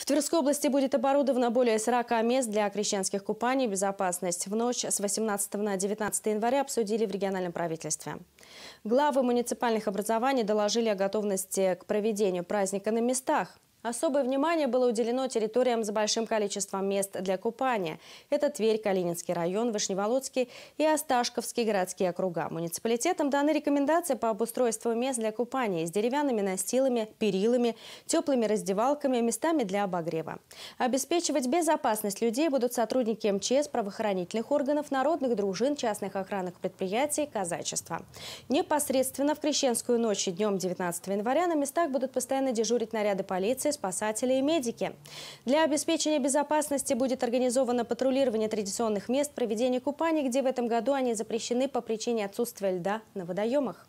В Тверской области будет оборудовано более 40 мест для крещенских купаний. Безопасность в ночь с 18 на 19 января обсудили в региональном правительстве. Главы муниципальных образований доложили о готовности к проведению праздника на местах. Особое внимание было уделено территориям с большим количеством мест для купания. Это Тверь, Калининский район, Вышневолодский и Осташковский городские округа. Муниципалитетам даны рекомендации по обустройству мест для купания с деревянными настилами, перилами, теплыми раздевалками, местами для обогрева. Обеспечивать безопасность людей будут сотрудники МЧС, правоохранительных органов, народных дружин, частных охранных предприятий, казачества. Непосредственно в Крещенскую ночь и днем 19 января на местах будут постоянно дежурить наряды полиции, полиции, спасатели и медики. Для обеспечения безопасности будет организовано патрулирование традиционных мест проведения купаний, где в этом году они запрещены по причине отсутствия льда на водоемах.